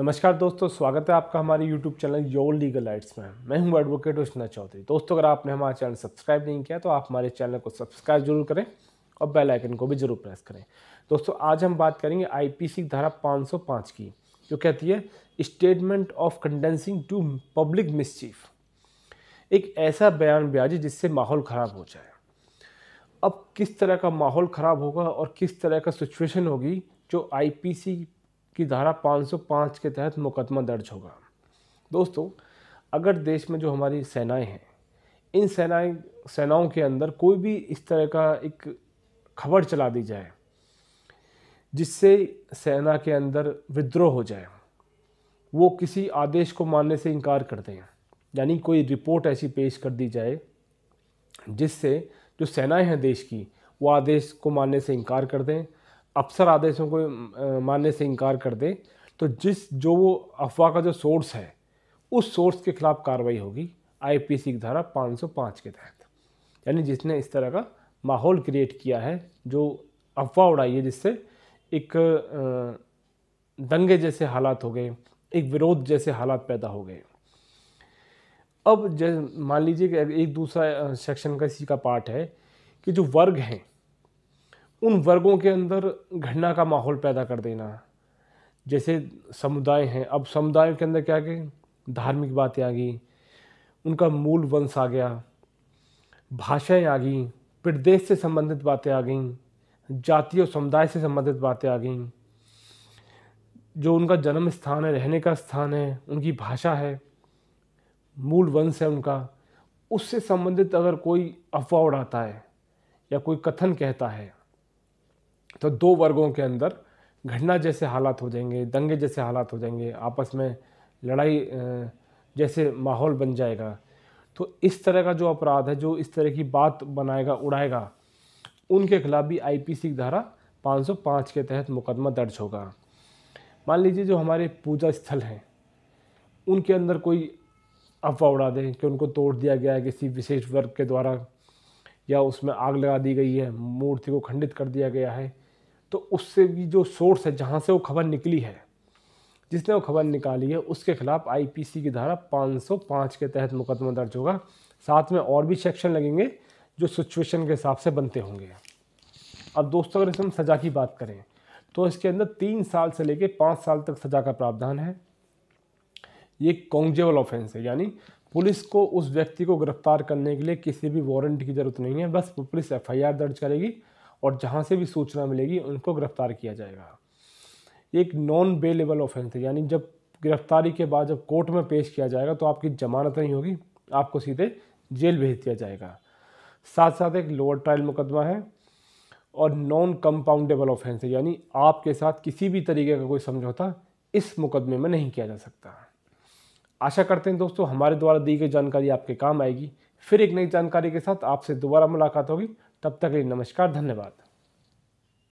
नमस्कार दोस्तों स्वागत है आपका हमारे YouTube channel your legal lights में मैं हूं एडवोकेट उष्णा चौधरी दोस्तों अगर आपने हमारा चैनल सब्सक्राइब नहीं किया तो आप हमारे चैनल को सब्सक्राइब जरूर करें और बेल आइकन को भी जरूर प्रेस करें दोस्तों आज हम बात करेंगे आईपीसी धारा 505 की जो कहती है statement of conducing to public mischief एक ऐसा बयान ब्याजी जिससे माहौल ख़राब हो जाए अब किस तरह का माहौल ख़राब होगा और किस तरह का सिचुएशन होगी जो आईपीसी की धारा 505 के तहत मुकदमा दर्ज होगा दोस्तों अगर देश में जो हमारी सेनाएं हैं इन सेनाएं सेनाओं के अंदर कोई भी इस तरह का एक खबर चला दी जाए जिससे सेना के अंदर विद्रोह हो जाए वो किसी आदेश को मानने से इनकार कर दें यानी कोई रिपोर्ट ऐसी पेश कर दी जाए जिससे जो सेनाएं हैं देश की वो आदेश को मानने से इनकार कर दें अफसर आदेशों को मानने से इनकार कर दे तो जिस जो वो अफवाह का जो सोर्स है उस सोर्स के खिलाफ कार्रवाई होगी आईपीसी की धारा 505 के तहत यानी जिसने इस तरह का माहौल क्रिएट किया है जो अफवाह उड़ाई है जिससे एक दंगे जैसे हालात हो गए एक विरोध जैसे हालात पैदा हो गए अब मान लीजिए कि एक दूसरा सेक्शन का इसी का पार्ट है कि जो वर्ग हैं उन वर्गों के अंदर घृणा का माहौल पैदा कर देना जैसे समुदाय हैं अब समुदायों के अंदर क्या गए धार्मिक बातें आ गई उनका मूल वंश आ गया भाषाएं आ गई प्रदेश से संबंधित बातें आ गई जाति और समुदाय से संबंधित बातें आ गई जो उनका जन्म स्थान है रहने का स्थान है उनकी भाषा है मूल वंश है उनका उससे संबंधित अगर कोई अफवाह उड़ाता है या कोई कथन कहता है तो दो वर्गों के अंदर घटना जैसे हालात हो जाएंगे दंगे जैसे हालात हो जाएंगे आपस में लड़ाई जैसे माहौल बन जाएगा तो इस तरह का जो अपराध है जो इस तरह की बात बनाएगा उड़ाएगा उनके खिलाफ भी आईपीसी की धारा 505 के तहत मुकदमा दर्ज होगा मान लीजिए जो हमारे पूजा स्थल हैं उनके अंदर कोई अफवाह उड़ा दें कि उनको तोड़ दिया गया है किसी विशेष वर्ग के द्वारा या उसमें आग लगा दी गई है मूर्ति को खंडित कर दिया गया है तो उससे भी जो सोर्स है जहाँ से वो खबर निकली है जिसने वो खबर निकाली है उसके खिलाफ आईपीसी की धारा 505 के तहत मुकदमा दर्ज होगा साथ में और भी सेक्शन लगेंगे जो सिचुएशन के हिसाब से बनते होंगे अब दोस्तों अगर इसमें सज़ा की बात करें तो इसके अंदर तीन साल से लेकर पाँच साल तक सज़ा का प्रावधान है ये कॉन्जेबल ऑफेंस है यानी पुलिस को उस व्यक्ति को गिरफ्तार करने के लिए किसी भी वारंट की ज़रूरत नहीं है बस पुलिस एफआईआर दर्ज करेगी और जहाँ से भी सूचना मिलेगी उनको गिरफ्तार किया जाएगा एक नॉन बेलेबल ऑफेंस है यानी जब गिरफ्तारी के बाद जब कोर्ट में पेश किया जाएगा तो आपकी जमानत नहीं होगी आपको सीधे जेल भेज दिया जाएगा साथ साथ एक लोअर ट्रायल मुकदमा है और नॉन कंपाउंडेबल ऑफेंस है यानी आपके साथ किसी भी तरीके का कोई समझौता इस मुकदमे में नहीं किया जा सकता आशा करते हैं दोस्तों हमारे द्वारा दी गई जानकारी आपके काम आएगी फिर एक नई जानकारी के साथ आपसे दोबारा मुलाकात होगी तब तक के लिए नमस्कार धन्यवाद